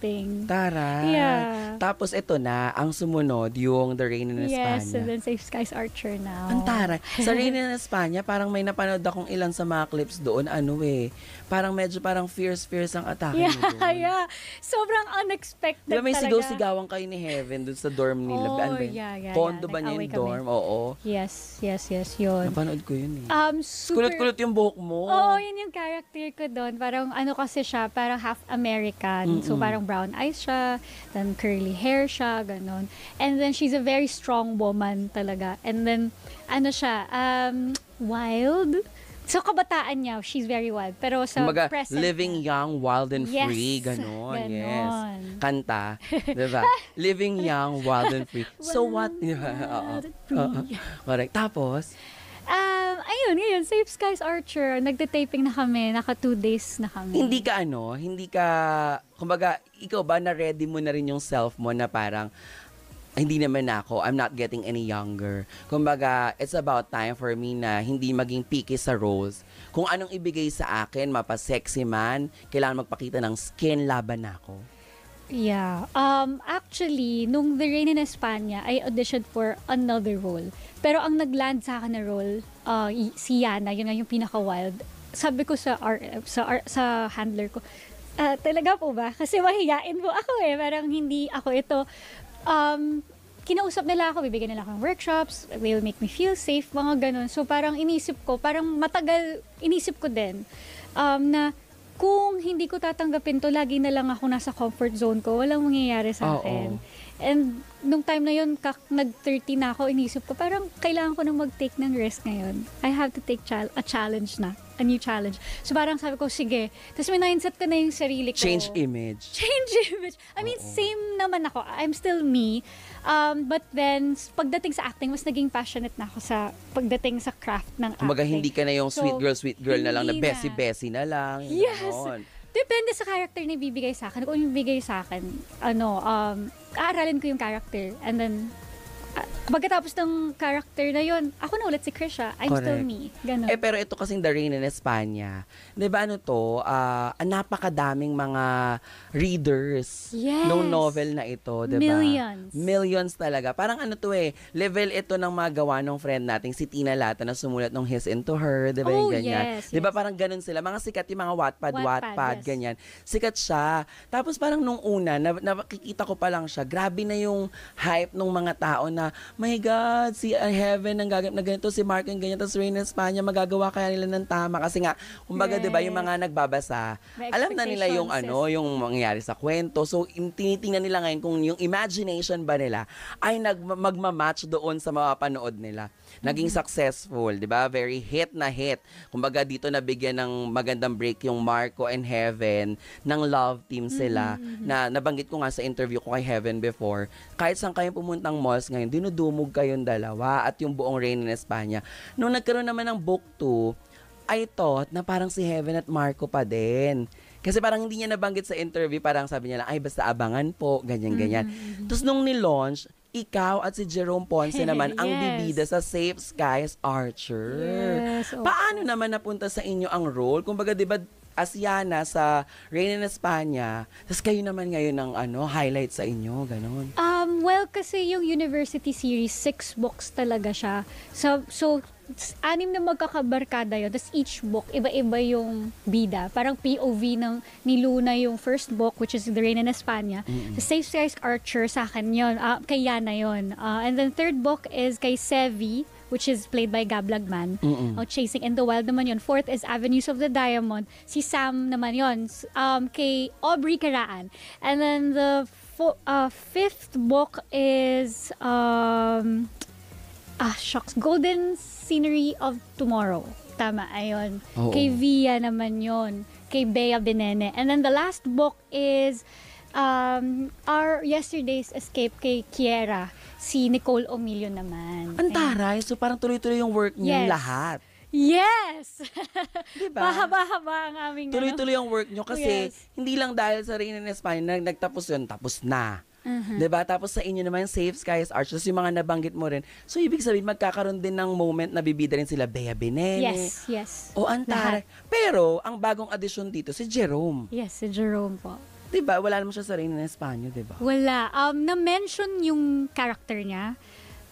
shopping. Tara. Yeah. Tapos ito na, ang sumunod, yung The Rain in yes, Espanya. Yes, and then Safe Skies Archer now. Ang tara. Sa Rain in Espanya, parang may napanood akong ilan sa mga clips doon, ano eh, parang medyo parang fierce-fierce ang atake yeah, doon. Yeah, Sobrang unexpected diba, may talaga. May sigaw-sigawan kayo ni Heaven doon sa dorm nila. Oh, ano ba yun? yeah, yeah. Kondo yeah. ba niya yung dorm? Kami. Oo. Yes, yes, yes, yun. Napanood ko yun eh. Um, super... Kulot-kulot yung buhok mo. Oo, oh, yun yung character ko doon. Parang ano kasi siya, parang half American. Mm-mm. So parang brown eyes siya, then curly hair siya, ganun. And then she's a very strong woman talaga. And then, ano siya, um, wild. So, kabataan niya, she's very wild. Pero sa Kumbaga, present... living young, wild and yes, free, ganon, yes. Kanta, di ba? living young, wild and free. Wild so what, di ba? Oo. Correct. Tapos? Ah, uh, ayun, ngayon, Safe Skies Archer, nagte-taping na kami, naka two days na kami. Hindi ka ano, hindi ka, kumbaga, ikaw ba na ready mo na rin yung self mo na parang, hindi naman ako, I'm not getting any younger. Kumbaga, it's about time for me na hindi maging picky sa roles. Kung anong ibigay sa akin, mapasexy man, kailangan magpakita ng skin, laban na ako. Yeah. Um, actually, nung The Rain in Espanya, I auditioned for another role. Pero ang nagland sa akin na role, uh, si Yana, yun nga yung pinaka-wild. Sabi ko sa RM, sa, R, sa handler ko, uh, talaga po ba? Kasi mahiyain po ako eh. Parang hindi ako ito. Um, kinausap nila ako, bibigyan nila akong workshops, they will make me feel safe, mga ganun. So parang inisip ko, parang matagal inisip ko din um, na kung hindi ko tatanggapin to, lagi na lang ako nasa comfort zone ko. Walang mangyayari sa akin. Oh, oh. And nung time na yun, kak, nag-30 na ako, inisip ko, parang kailangan ko na mag-take ng risk ngayon. I have to take chal- a challenge na a new challenge. So parang sabi ko, sige. Tapos may mindset ko na yung sarili ko. Change image. Change image. I mean, Oo. same naman ako. I'm still me. Um, but then, pagdating sa acting, mas naging passionate na ako sa pagdating sa craft ng acting. Kumbaga, hindi ka na yung so, sweet girl, sweet girl na lang, na bessie-bessie na lang. Yes. Ganon. Depende sa character na ibibigay sa akin. Kung yung ibigay sa akin, ano, um, aaralin ko yung character. And then, tapos ng character na yon, ako na ulit si Krisha. I'm Correct. still me. Ganun. Eh, pero ito kasing The Rain in Espanya. Di ba ano to, uh, napakadaming mga readers yes. ng novel na ito. Di ba? Millions. Millions talaga. Parang ano to eh, level ito ng mga gawa ng friend nating si Tina Lata na sumulat ng His Into Her. Di ba oh, yung ganyan? Yes, di ba parang ganun sila. Mga sikat yung mga Wattpad, Wattpad, Wattpad yes. ganyan. Sikat siya. Tapos parang nung una, nakikita ko pa lang siya, grabe na yung hype ng mga tao na my God, si Heaven ang gaganap na ganito, si Mark ang ganyan, tapos Rain ng Spanya, magagawa kaya nila ng tama. Kasi nga, kumbaga, yes. di ba, yung mga nagbabasa, alam na nila yung ano, yung mangyayari sa kwento. So, tinitingnan nila ngayon kung yung imagination ba nila ay nag magmamatch doon sa mapapanood nila. Naging mm-hmm. successful, di ba? Very hit na hit. Kumbaga, dito nabigyan ng magandang break yung Marco and Heaven ng love team sila mm-hmm. mm-hmm. na nabanggit ko nga sa interview ko kay Heaven before. Kahit saan kayo pumuntang malls ngayon, dinudu dumog kayong dalawa at yung buong reign in Espanya. Nung nagkaroon naman ng book 2, I thought na parang si Heaven at Marco pa din. Kasi parang hindi niya nabanggit sa interview, parang sabi niya lang, ay basta abangan po, ganyan-ganyan. Mm-hmm. mm-hmm. Tapos nung ni-launch, ikaw at si Jerome Ponce naman yes. ang bibida sa Safe Skies Archer. Yes, okay. Paano naman napunta sa inyo ang role? Kumbaga, 'di ba, Asiana sa Rain in Espanya. Tapos kayo naman ngayon ang ano, highlight sa inyo, ganon. Um, well, kasi yung university series, six books talaga siya. So, so anim na magkakabarkada yun. Tapos each book, iba-iba yung bida. Parang POV ng, ni Luna yung first book, which is The Rain in Espanya. Mm-hmm. The Safe Skies Archer, sa akin yun. Uh, kay Yana yun. Uh, and then third book is kay Sevi which is played by Gab Lagman. Mm-mm. Oh, Chasing in the Wild naman yon. Fourth is Avenues of the Diamond. Si Sam naman yon. Um, kay Aubrey Karaan. And then the fo- uh, fifth book is... Um, ah, shocks. Golden Scenery of Tomorrow. Tama, ayon. Oh, kay Via naman yon. Kay Bea Benene. And then the last book is um, Our Yesterday's Escape kay Kiera si Nicole Omilio naman. Ang taray. So parang tuloy-tuloy yung work niyo yes. lahat. Yes! Diba? Bahaba-haba ang aming... Ano. Tuloy-tuloy yung work niyo kasi yes. hindi lang dahil sa Reina in España na nagtapos yun, tapos na. Uh-huh. Diba? Tapos sa inyo naman, Safe Skies Arch, tapos yung mga nabanggit mo rin. So, ibig sabihin, magkakaroon din ng moment na bibida rin sila Bea Benene. Yes, yes. O Antara. Pero, ang bagong addition dito, si Jerome. Yes, si Jerome po. Diba? Wala naman siya sarili na Espanyo, 'di ba? Wala. Um na-mention yung character niya.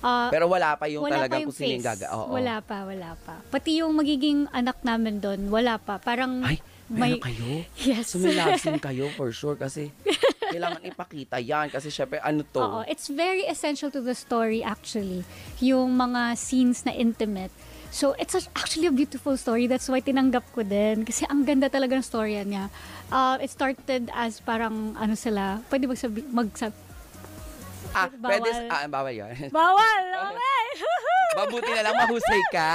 Uh, Pero wala pa yung wala talagang pa yung kung sino gaga. Oo. Wala pa, wala pa. Pati yung magiging anak namin doon, wala pa. Parang Ay, may kayo? Yes. So may love scene kayo for sure kasi kailangan ipakita yan kasi syempre ano to. Oo, it's very essential to the story actually. Yung mga scenes na intimate So, it's actually a beautiful story. That's why tinanggap ko din. Kasi ang ganda talaga ng story niya. Uh, it started as parang, ano sila, pwede magsabi, magsab Ah, bawal. pwede, ah, bawal yun. Bawal! Bawal! Mabuti na lang mahusay ka.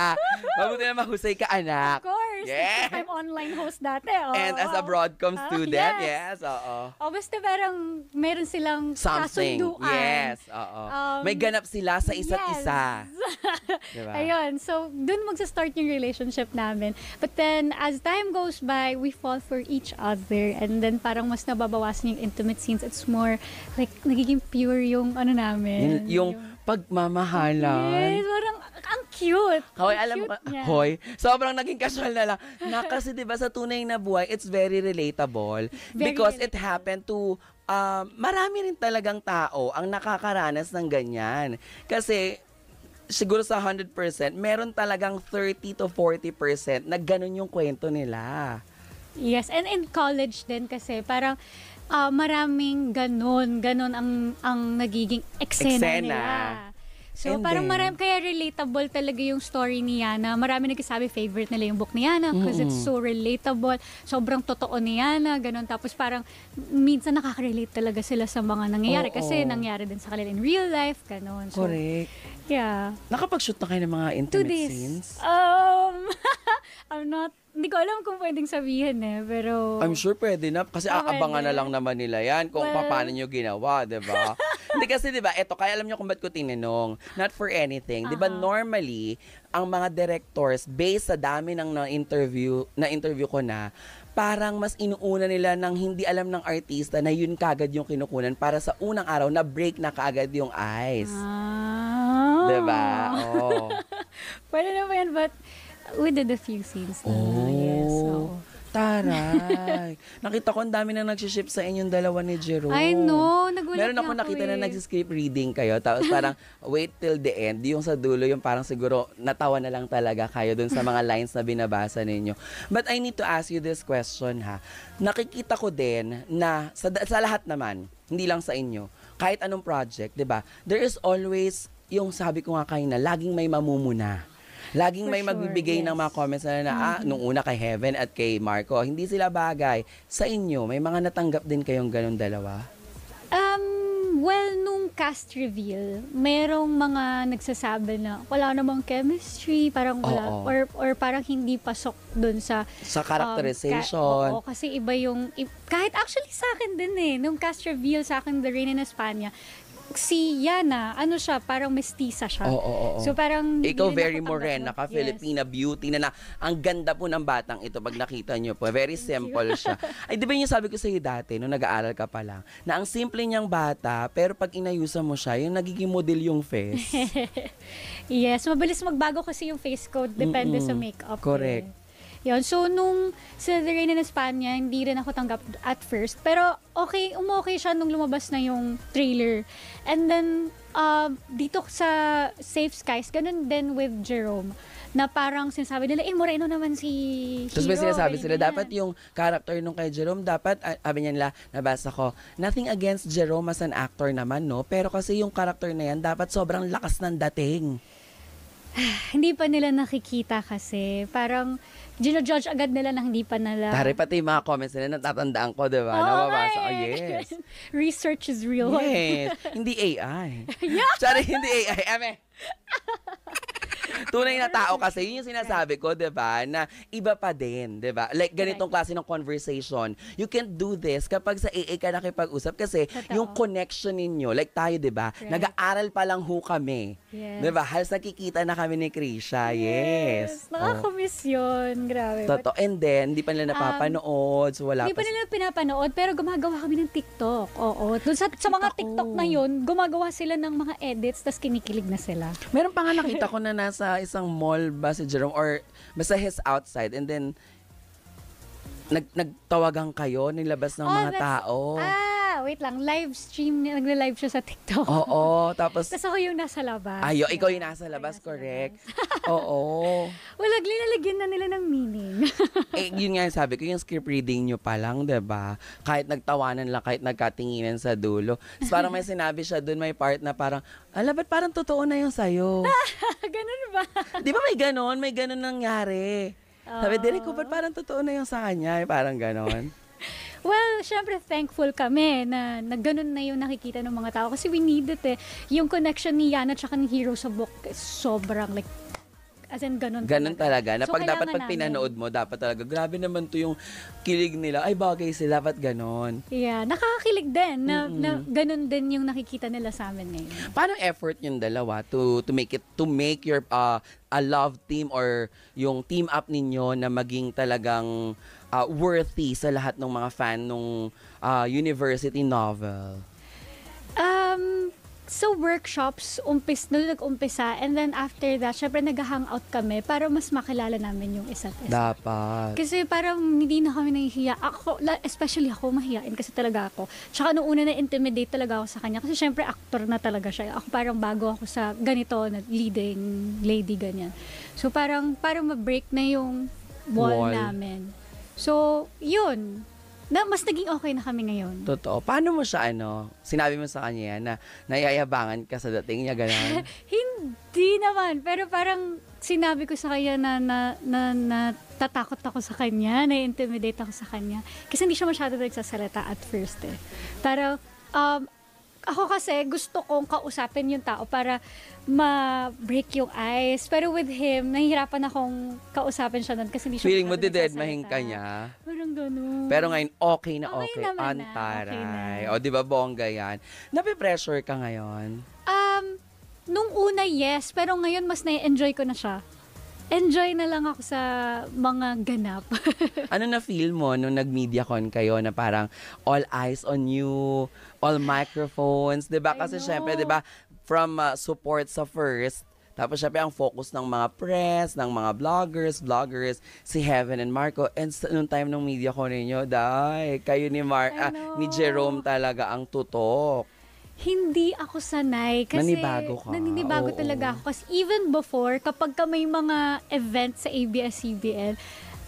Mabuti na mahusay ka, anak. Of course years. Yeah. I'm online host dati. Oh, And as a broadcom oh. student, ah, yes. yes oo. Oh, basta parang meron silang Something. kasunduan. Yes, oo. Um, May ganap sila sa isa't yes. isa. diba? Ayun. So, dun magsa-start yung relationship namin. But then, as time goes by, we fall for each other. And then, parang mas nababawasan yung intimate scenes. It's more, like, nagiging pure yung ano namin. Yung, yung, yung pagmamahalan. Yes, parang cute. Hoy, alam mo, niya. hoy, sobrang naging casual na lang. Na kasi 'di ba sa tunay na buhay, it's very relatable very because relatable. it happened to uh, marami rin talagang tao ang nakakaranas ng ganyan. Kasi siguro sa 100%, meron talagang 30 to 40% na ganun yung kwento nila. Yes, and in college din kasi parang uh, maraming ganun, ganun ang ang nagiging eksena, eksena. nila. So And parang then, marami, kaya relatable talaga yung story ni Yana. Marami nagsasabi favorite nila yung book ni Yana because mm-hmm. it's so relatable. Sobrang totoo ni Yana, ganun. Tapos parang minsan nakaka-relate talaga sila sa mga nangyayari Oo. kasi nangyari din sa kanila in real life, ganun. So, Correct. Yeah. Nakapag-shoot na kayo ng mga intimate Two scenes? Um, I'm not, hindi ko alam kung pwedeng sabihin eh, pero... I'm sure pwede na, kasi oh, aabangan na lang naman nila yan kung well, paano nyo ginawa, di ba? Hindi kasi di ba, eto, kaya alam nyo kung ba't ko tinanong, not for anything. Uh-huh. Di ba uh-huh. normally, ang mga directors, based sa dami ng na-interview, na-interview ko na, parang mas inuuna nila ng hindi alam ng artista na yun kagad yung kinukunan para sa unang araw na break na kagad yung eyes. Ah. Diba? Oh. Pwede naman yan, but we did a few scenes na. Oh. Yes, so. Taray. Nakita ko ang dami na nagsiship sa inyong dalawa ni Jerome. I know. Nagulat Meron ako, ako nakita eh. na nag-script reading kayo. Tapos parang wait till the end. Yung sa dulo, yung parang siguro natawa na lang talaga kayo dun sa mga lines na binabasa ninyo. But I need to ask you this question ha. Nakikita ko din na sa, sa lahat naman, hindi lang sa inyo, kahit anong project, di ba? There is always yung sabi ko nga kayo na, laging may mamumuna. Laging For may sure, magbibigay yes. ng mga comments na, na ah, mm-hmm. nung una kay Heaven at kay Marco, hindi sila bagay. Sa inyo, may mga natanggap din kayong ganun dalawa? Um, well, nung cast reveal, merong mga nagsasabi na wala namang chemistry, parang wala, oo. or, or parang hindi pasok dun sa... Sa characterization. Um, ka- oo, kasi iba yung... I- kahit actually sa akin din eh, nung cast reveal sa akin, The Rain in Espanya, si Yana, ano siya, parang mestiza siya. Oo, oo, oo. So parang... Ikaw very morena ka, Filipina beauty na na. Ang ganda po ng batang ito pag nakita niyo po. Very simple siya. Ay, di ba yung sabi ko sa'yo dati, nung nag-aaral ka pa lang, na ang simple niyang bata, pero pag inayusan mo siya, yung nagiging model yung face. yes, mabilis magbago kasi yung face code depende Mm-mm. sa makeup. Eh. Correct. Eh. Yun. So, nung sa The Rain in Espanya, hindi rin ako tanggap at first. Pero, okay, umu-okay siya nung lumabas na yung trailer. And then, uh, dito sa Safe Skies, ganun din with Jerome na parang sinasabi nila, eh, Moreno naman si Hero. Tapos may sinasabi sila, yan. dapat yung character nung kay Jerome, dapat, ah, sabi niya nila, nabasa ko, nothing against Jerome as an actor naman, no? Pero kasi yung character na yan, dapat sobrang lakas ng dating. Hindi pa nila nakikita kasi. Parang, ginojudge agad nila nang hindi pa nala. Tari, pati yung mga comments nila natatandaan ko, di ba? Oh, Nababasa. Oh, yes. Research is real. Yes. hindi AI. yeah. Sorry, hindi AI. Eme. tunay na tao kasi yun yung sinasabi ko, 'di ba? Na iba pa din, 'di ba? Like ganitong klase ng conversation. You can do this kapag sa AA ka nakipag-usap kasi Totoo. yung connection ninyo, like tayo, 'di ba? Right. Nag-aaral pa lang ho kami. Yes. 'Di ba? Halos nakikita na kami ni Krisha. Yes. yes. nakaka oh. Grabe. Totoo. And then hindi pa nila um, napapanood, um, so wala Hindi pa, pa nila pinapanood pero gumagawa kami ng TikTok. Oo. Doon sa, sa mga TikTok na 'yun, gumagawa sila ng mga edits tapos kinikilig na sila. Meron pa nga nakita ko na nasa sa isang mall ba si Jerome or basta he's outside and then nag nagtawagan kayo nilabas ng Oh, mga tao. Ah, Ah, wait lang. Live stream, nagla-live siya sa TikTok. Oo, tapos... tapos ako yung nasa labas. Ayo, oh, ikaw yung nasa labas, nasa correct. Oo. Oo. Wala, linalagyan na nila ng meaning. eh, yun nga yung sabi ko, yung script reading nyo pa lang, di ba Kahit nagtawanan lang, kahit nagkatinginan sa dulo. So, parang may sinabi siya dun, may part na parang, ala, ba't parang totoo na yung sayo? ganun ba? Di ba may ganun? May ganun nangyari. Uh, Sabi, direct ko, ba't parang totoo na yung sa kanya? Parang ganon. Well, syempre thankful kami na, na ganun na yung nakikita ng mga tao kasi we need it eh. Yung connection ni Yana at ni Hero sa book is sobrang like As in, ganun Ganun talaga. Na so, pag dapat pag pinanood mo, dapat talaga, grabe naman to yung kilig nila. Ay, bagay sila, dapat ganun. Yeah, nakakakilig din. Na, mm-hmm. na, ganun din yung nakikita nila sa amin ngayon. Paano effort yung dalawa to, to make it, to make your, uh, a love team or yung team up ninyo na maging talagang uh, worthy sa lahat ng mga fan ng uh, university novel? So workshops, umpis, doon nag-umpisa. And then after that, syempre nag-hangout kami para mas makilala namin yung isa't isa. Dapat. Kasi parang hindi na kami nahihiya. Ako, especially ako, mahiyain kasi talaga ako. Tsaka noong una na-intimidate talaga ako sa kanya. Kasi syempre actor na talaga siya. Ako parang bago ako sa ganito, na leading lady, ganyan. So parang, parang ma-break na yung wall, wall. namin. So, yun na, mas naging okay na kami ngayon. Totoo. Paano mo siya, ano, sinabi mo sa kanya yan na naiyayabangan ka sa dating niya, gano'n? Hindi naman. Pero parang sinabi ko sa kanya na, na, na, na tatakot ako sa kanya, na-intimidate ako sa kanya. Kasi hindi siya masyado nagsasalita at first eh. Pero, um, ako kasi gusto kong kausapin yung tao para ma-break yung ice. Pero with him, nahihirapan akong kausapin siya nun kasi hindi siya Feeling mo didedmahin ka niya? Pero Parang ganun. Pero ngayon, okay na okay. Okay Antaray. okay O, di ba, bongga yan. Napipressure ka ngayon? Um, nung una, yes. Pero ngayon, mas na-enjoy ko na siya. Enjoy na lang ako sa mga ganap. Ano na feel mo nung nag-mediacon kayo na parang all eyes on you, all microphones, 'di ba? Kasi syempre, 'di ba, from uh, support sa first tapos syempre ang focus ng mga press, ng mga vloggers, vloggers, si Heaven and Marco. And sa, nung time ng media ko ninyo, dai, kayo ni, Mar ah, ni Jerome talaga ang tutok. Hindi ako sanay kasi naninibago ka. Naninibago Oo. talaga ako kasi even before kapag ka may mga event sa ABS-CBN,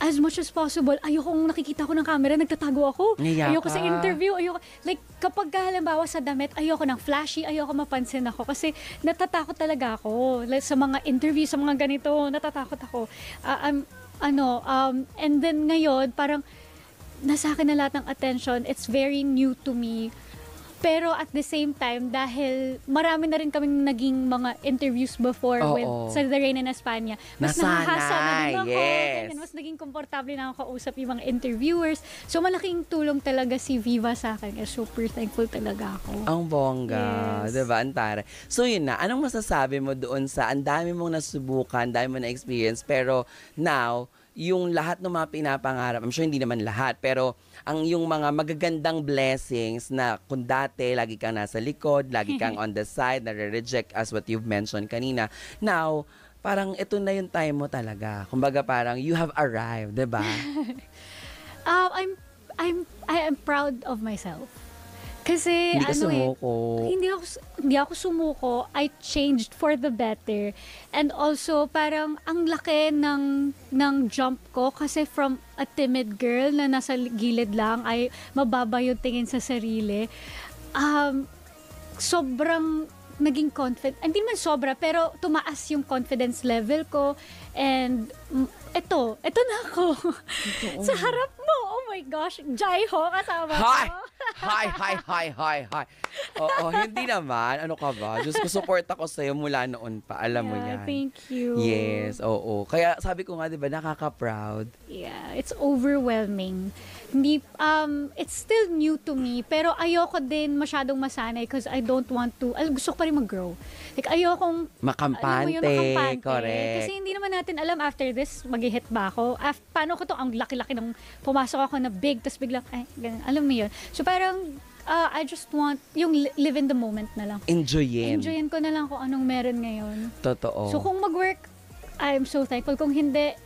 as much as possible, ayokong nakikita ko ng camera, nagtatago ako. Niya ayoko ka. sa interview, ayoko. Like, kapag halimbawa sa damit, ayoko ng flashy, ayoko mapansin ako. Kasi natatakot talaga ako. Like, sa mga interview, sa mga ganito, natatakot ako. Uh, ah, I'm, ano, um, and then ngayon, parang, nasa akin na lahat ng attention. It's very new to me pero at the same time, dahil marami na rin kaming naging mga interviews before Oo. with sa The Rain in Espanya, mas Nasanay, nakahasa na din ako. yes. mas naging komportable na ako kausap yung mga interviewers. So malaking tulong talaga si Viva sa akin. I'm super thankful talaga ako. Ang bongga. Yes. Diba? Antara. So yun na, anong masasabi mo doon sa ang dami mong nasubukan, dami mong na-experience, pero now, yung lahat ng mga pinapangarap, I'm sure hindi naman lahat, pero ang yung mga magagandang blessings na kung dati lagi kang nasa likod, lagi kang on the side, nare-reject as what you've mentioned kanina. Now, parang ito na yung time mo talaga. Kumbaga parang you have arrived, 'di ba? um, I'm I'm I am proud of myself. Kasi Hindi ka ano eh, sumuko. eh, hindi ako, hindi ako sumuko. I changed for the better. And also, parang ang laki ng, ng jump ko kasi from a timid girl na nasa gilid lang, ay mababa yung tingin sa sarili. Um, sobrang naging confident. Hindi man sobra, pero tumaas yung confidence level ko. And eto, eto na ako. sa harap mo, oh my gosh, Jai Ho kasama ko hi, hi, hi, hi, hi. Oo, hindi naman. Ano ka ba? Just ko, support ako sa'yo mula noon pa. Alam yeah, mo yan. Thank you. Yes, oo. Kaya sabi ko nga, di ba, nakaka-proud. Yeah, it's overwhelming hindi, um, it's still new to me, pero ayoko din masyadong masanay because I don't want to, al, gusto ko pa rin mag-grow. Like, ayokong, makampante, makampante. Correct. Kasi hindi naman natin alam after this, mag hit ba ako? Af, paano ko to, ang laki-laki ng pumasok ako na big, tapos biglang, eh ganun, alam mo yun. So parang, uh, I just want yung live in the moment na lang. Enjoyin. Enjoyin ko na lang kung anong meron ngayon. Totoo. So kung mag-work, I'm so thankful. Kung hindi,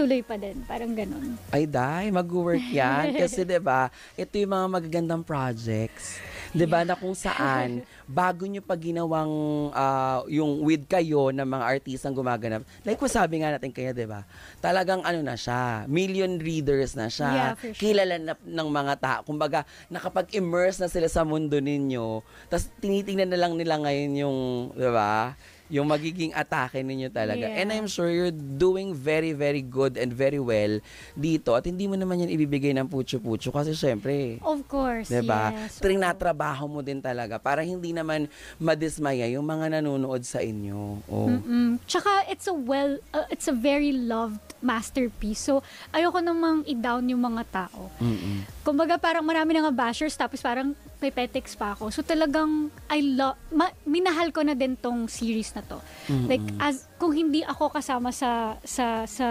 tuloy pa din. Parang ganun. Ay, dai, mag-work yan. Kasi, di ba, ito yung mga magagandang projects. Di ba, yeah. na kung saan, bago nyo pa ginawang uh, yung with kayo ng mga artistang gumaganap. Like, sabi nga natin kaya, di ba, talagang ano na siya, million readers na siya. Yeah, sure. Kilala na ng mga tao. Kumbaga, nakapag-immerse na sila sa mundo ninyo. Tapos, tinitingnan na lang nila ngayon yung, di ba, yung magiging atake ninyo talaga. Yeah. And I'm sure you're doing very, very good and very well dito. At hindi mo naman yan ibibigay ng putyo-putyo kasi syempre. Of course, diba? yes. Trinatrabaho mo din talaga para hindi naman madismaya yung mga nanonood sa inyo. Oh. mm Tsaka it's a well, uh, it's a very loved masterpiece. So, ayoko namang i-down yung mga tao. Mm-mm kumbaga parang marami nang bashers tapos parang may petex pa ako. So talagang I love ma- minahal ko na din tong series na to. Mm-hmm. Like as kung hindi ako kasama sa sa sa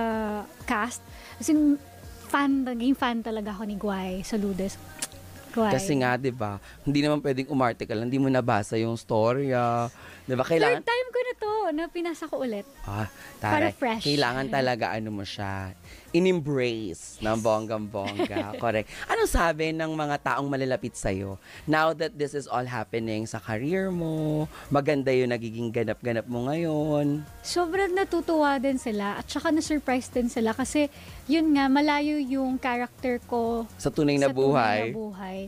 cast, as in fan naging fan talaga ako ni Guy Saludes. Guay. Kasi nga, 'di ba, hindi naman pwedeng umarte ka lang, hindi mo nabasa yung storya. 'Di ba? Kailangan Third time ito na pinasa ko ulit. Ah, taray, Para fresh. Kailangan talaga ano mo siya, in-embrace ng bonggang-bongga. Correct. Ano sabi ng mga taong malalapit sa'yo? Now that this is all happening sa career mo, maganda yung nagiging ganap-ganap mo ngayon. Sobrang natutuwa din sila at saka na-surprise din sila kasi yun nga, malayo yung character ko Sa tunay na sa buhay. tunay na buhay.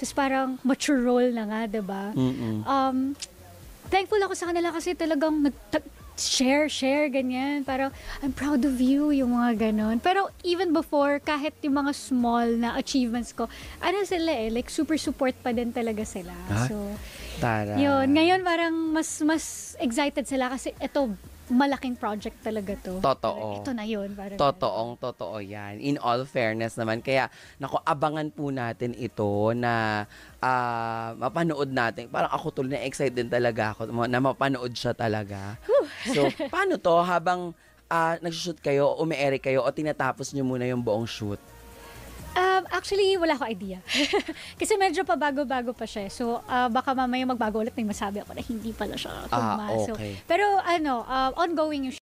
Tapos parang mature role na nga, 'di ba? Mm-mm. Um, thankful ako sa kanila kasi talagang nag share, share, ganyan. Parang, I'm proud of you, yung mga ganon. Pero even before, kahit yung mga small na achievements ko, ano sila eh, like super support pa din talaga sila. Ha? Ah, so, Tara. yun. Ngayon parang mas, mas excited sila kasi eto, malaking project talaga to. Totoo. Parang ito na yun. Parang Totoong totoo yan. In all fairness naman. Kaya, naku, abangan po natin ito na ah, mapanood natin. Parang ako tuloy na excited din talaga ako na mapanood siya talaga. So, paano to habang ah, nagsushoot kayo, ume-air kayo o tinatapos nyo muna yung buong shoot? Um, actually, wala ko idea. Kasi medyo pa bago-bago pa siya. Eh. So, uh, baka mamaya magbago ulit may masabi ako na hindi pala siya ah, tugma. Ah, okay. pero ano, uh, ongoing yung